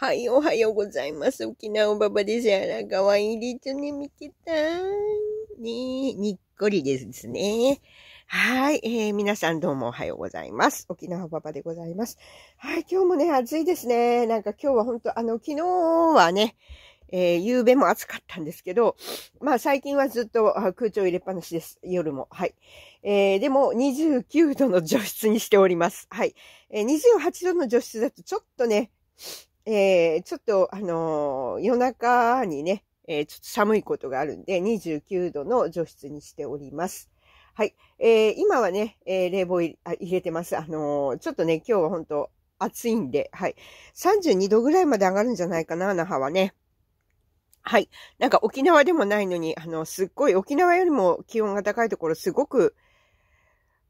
はい、おはようございます。沖縄おばばです。あら、かわいいでょね、見てた。ねにっこりですね。はい、えー、皆さんどうもおはようございます。沖縄おばばでございます。はい、今日もね、暑いですね。なんか今日は本当あの、昨日はね、えー、夕べも暑かったんですけど、まあ最近はずっと空調入れっぱなしです。夜も。はい。えー、でも29度の除湿にしております。はい。えー、28度の除湿だとちょっとね、えー、ちょっと、あのー、夜中にね、えー、ちょっと寒いことがあるんで、29度の除湿にしております。はい。えー、今はね、えー、冷房入れてます。あのー、ちょっとね、今日は本当暑いんで、はい。32度ぐらいまで上がるんじゃないかな、那覇はね。はい。なんか沖縄でもないのに、あの、すっごい沖縄よりも気温が高いところすごく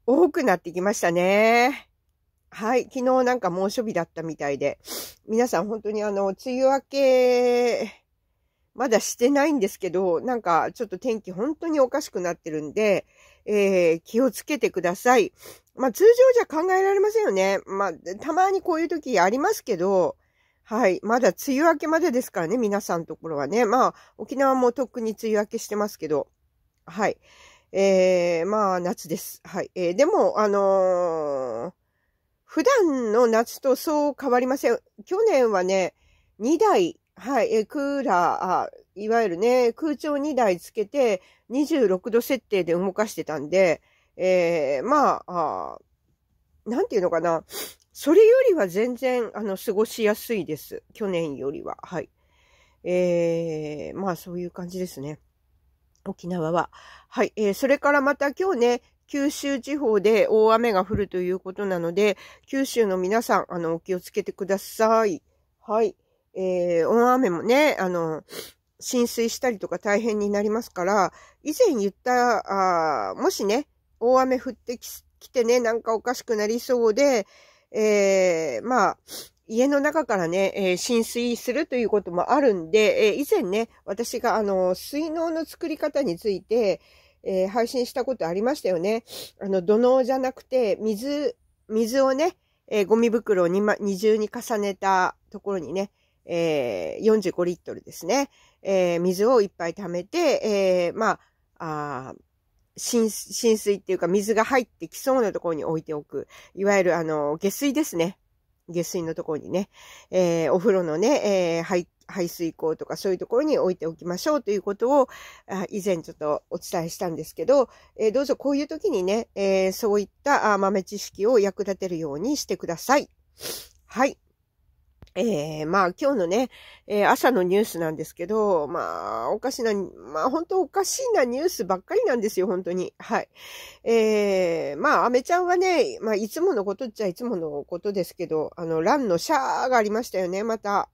多くなってきましたね。はい、昨日なんか猛暑日だったみたいで、皆さん本当にあの、梅雨明け、まだしてないんですけど、なんかちょっと天気本当におかしくなってるんで、えー、気をつけてください。まあ通常じゃ考えられませんよね。まあ、たまにこういう時ありますけど、はい。まだ梅雨明けまでですからね、皆さんのところはね。まあ、沖縄もとっくに梅雨明けしてますけど、はい。えー、まあ、夏です。はい。えー、でも、あのー普段の夏とそう変わりません。去年はね、2台、はい、えクーラー、いわゆるね、空調2台つけて、26度設定で動かしてたんで、えー、まあなんていうのかな、それよりは全然、あの、過ごしやすいです。去年よりは。はい。えー、まあそういう感じですね。沖縄は。はい。えー、それからまた今日ね、九州地方で大雨が降るということなので、九州の皆さん、あの、お気をつけてください。はい。えー、大雨もね、あの、浸水したりとか大変になりますから、以前言った、あもしね、大雨降ってきてね、なんかおかしくなりそうで、えー、まあ、家の中からね、えー、浸水するということもあるんで、えー、以前ね、私があの、水能の作り方について、えー、配信したことありましたよね。あの、土のじゃなくて、水、水をね、えー、ゴミ袋を、ま、二重に重ねたところにね、えー、45リットルですね、えー、水をいっぱい溜めて、えー、まあ、あ浸水っていうか水が入ってきそうなところに置いておく。いわゆるあの、下水ですね。下水のところにね、えー、お風呂のね、えー、入って、排水口とかそういうところに置いておきましょうということを、以前ちょっとお伝えしたんですけど、えー、どうぞこういう時にね、えー、そういった豆知識を役立てるようにしてください。はい。えー、まあ今日のね、えー、朝のニュースなんですけど、まあおかしな、まあ本当おかしいなニュースばっかりなんですよ、本当に。はい。えー、まあアメちゃんはね、まあいつものことっちゃいつものことですけど、あの、ランのシャーがありましたよね、また。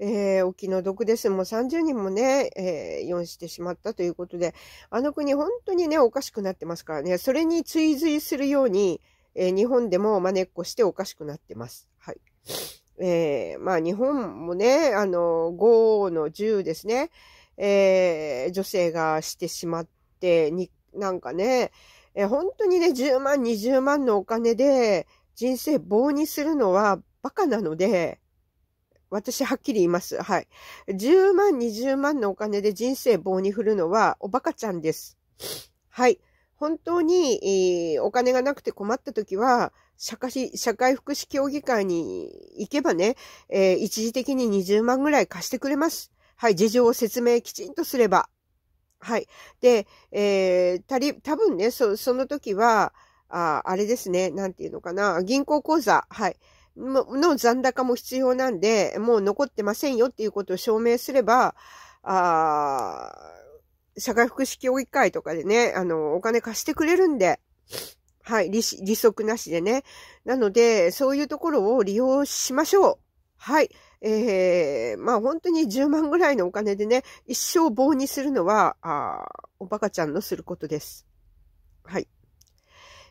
えー、お気の毒です。もう30人もね、えー、4してしまったということで、あの国本当にね、おかしくなってますからね、それに追随するように、えー、日本でもまねっこしておかしくなってます。はい。えー、まあ日本もね、あの、5の10ですね、えー、女性がしてしまって、に、なんかね、えー、本当にね、10万、20万のお金で人生棒にするのはバカなので、私はっきり言います。はい。10万、20万のお金で人生棒に振るのはおバカちゃんです。はい。本当に、えー、お金がなくて困った時は、社会、社会福祉協議会に行けばね、えー、一時的に20万ぐらい貸してくれます。はい。事情を説明きちんとすれば。はい。で、えー、たり、多分ね、そ、その時は、あ、あれですね。なんていうのかな。銀行口座。はい。の残高も必要なんで、もう残ってませんよっていうことを証明すれば、あ社会福祉協議会とかでね、あの、お金貸してくれるんで、はい、利利息なしでね。なので、そういうところを利用しましょう。はい。えー、まあ本当に10万ぐらいのお金でね、一生棒にするのは、あおバカちゃんのすることです。はい。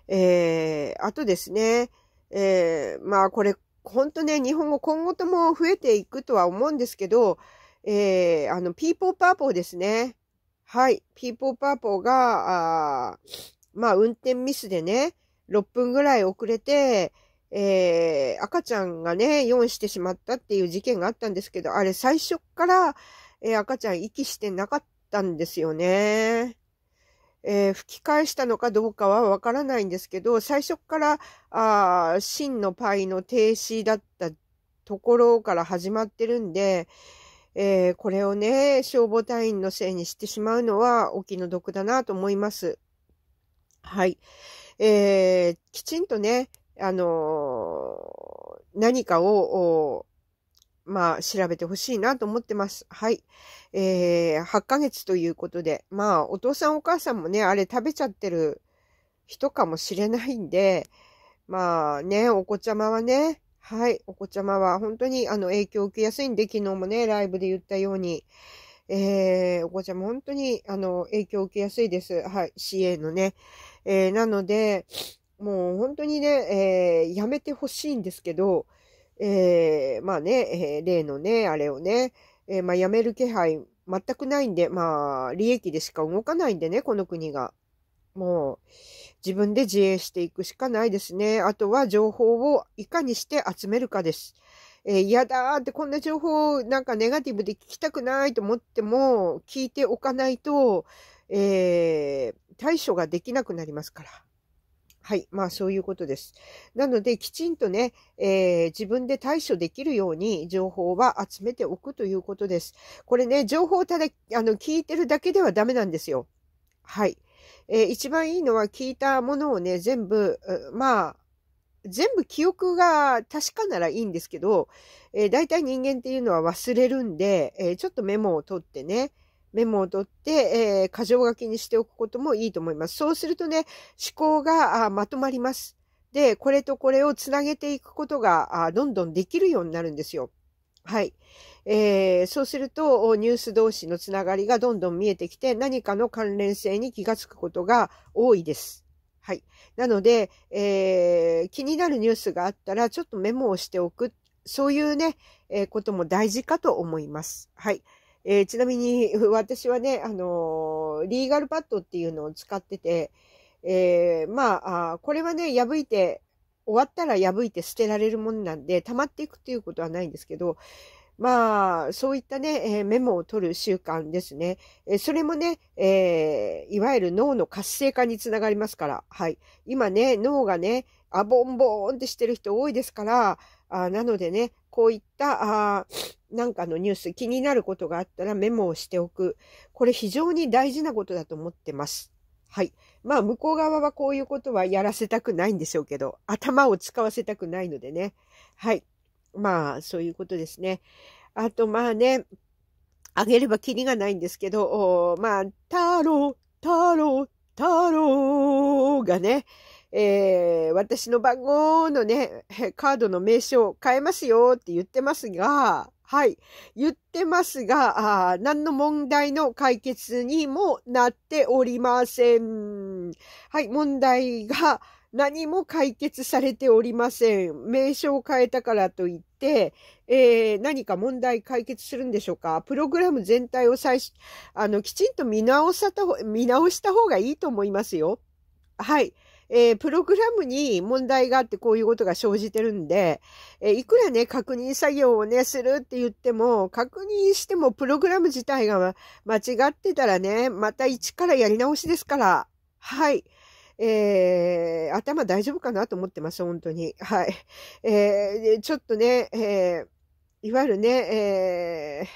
えー、あとですね、えー、まあこれ、本当ね、日本語今後とも増えていくとは思うんですけど、えー、あの、ピーポーパーポーですね。はい。ピーポーパーポーが、あまあ、運転ミスでね、6分ぐらい遅れて、えー、赤ちゃんがね、4してしまったっていう事件があったんですけど、あれ最初から、えー、赤ちゃん息してなかったんですよね。えー、吹き返したのかどうかはわからないんですけど、最初からあ真のパイの停止だったところから始まってるんで、えー、これをね、消防隊員のせいにしてしまうのはお気の毒だなと思います。はい。えー、きちんとね、あのー、何かを、まあ、調べてほしいなと思ってます。はい。えー、8ヶ月ということで、まあ、お父さんお母さんもね、あれ食べちゃってる人かもしれないんで、まあね、お子ちゃまはね、はい、お子ちゃまは本当にあの影響を受けやすいんで、昨日もね、ライブで言ったように、えー、お子ちゃま本当にあの影響を受けやすいです。はい、CA のね。えー、なので、もう本当にね、えー、やめてほしいんですけど、えー、まあね、えー、例のね、あれをね、えー、まあやめる気配全くないんで、まあ利益でしか動かないんでね、この国が。もう自分で自衛していくしかないですね。あとは情報をいかにして集めるかです。え嫌、だーってこんな情報なんかネガティブで聞きたくないと思っても聞いておかないと、えー、対処ができなくなりますから。はい。まあ、そういうことです。なので、きちんとね、えー、自分で対処できるように情報は集めておくということです。これね、情報をただ、あの、聞いてるだけではダメなんですよ。はい。えー、一番いいのは聞いたものをね、全部、まあ、全部記憶が確かならいいんですけど、えー、大体人間っていうのは忘れるんで、えー、ちょっとメモを取ってね、メモを取って、えー、箇条書きにしておくこともいいと思います。そうするとね、思考がまとまります。で、これとこれをつなげていくことが、どんどんできるようになるんですよ。はい。えー、そうすると、ニュース同士のつながりがどんどん見えてきて、何かの関連性に気がつくことが多いです。はい。なので、えー、気になるニュースがあったら、ちょっとメモをしておく。そういうね、えー、ことも大事かと思います。はい。えー、ちなみに私はね、あのー、リーガルパッドっていうのを使ってて、えー、まあこれはね、破いて、終わったら破いて捨てられるもんなんで、溜まっていくっていうことはないんですけど、まあ、そういったね、えメモを取る習慣ですね。えそれもね、えー、いわゆる脳の活性化につながりますから、はい。今ね、脳がね、あ、ボンボーンってしてる人多いですから、あなのでね、こういった、あなんかのニュース、気になることがあったらメモをしておく。これ非常に大事なことだと思ってます。はい。まあ、向こう側はこういうことはやらせたくないんでしょうけど、頭を使わせたくないのでね。はい。まあ、そういうことですね。あと、まあね、あげればきりがないんですけど、まあ、太郎、太郎、太郎がね、えー、私の番号のね、カードの名称を変えますよって言ってますが、はい。言ってますが、あ何の問題の解決にもなっておりません。はい。問題が何も解決されておりません。名称を変えたからといって、えー、何か問題解決するんでしょうかプログラム全体を最あの、きちんと見直した、見直した方がいいと思いますよ。はい。えー、プログラムに問題があってこういうことが生じてるんで、えー、いくらね、確認作業をね、するって言っても、確認してもプログラム自体が間違ってたらね、また一からやり直しですから、はい。えー、頭大丈夫かなと思ってます、本当に。はい。えー、ちょっとね、えー、いわゆるね、えー、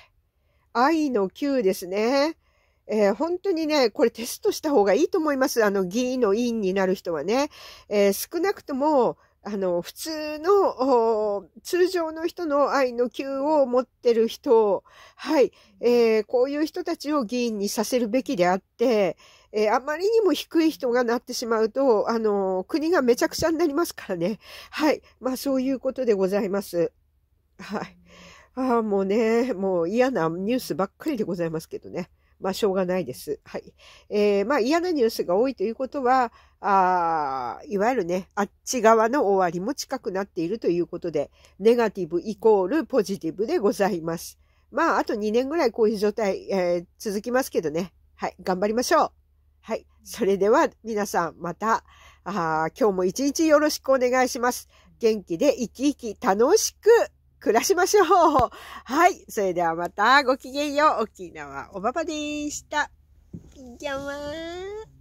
愛の Q ですね。えー、本当にね、これテストした方がいいと思います。あの、議員の委員になる人はね。えー、少なくとも、あの、普通の、通常の人の愛の球を持ってる人、はい、えー、こういう人たちを議員にさせるべきであって、えー、あまりにも低い人がなってしまうと、あの、国がめちゃくちゃになりますからね。はい。まあ、そういうことでございます。はい。ああ、もうね、もう嫌なニュースばっかりでございますけどね。まあ、しょうがないです。はい。えー、まあ、嫌なニュースが多いということは、あいわゆるね、あっち側の終わりも近くなっているということで、ネガティブイコールポジティブでございます。まあ、あと2年ぐらいこういう状態、えー、続きますけどね。はい、頑張りましょう。はい。それでは皆さんまた、あ今日も一日よろしくお願いします。元気で生き生き楽しく暮らしましょう。はい。それではまたごきげんよう。沖縄おばばでした。じゃまー。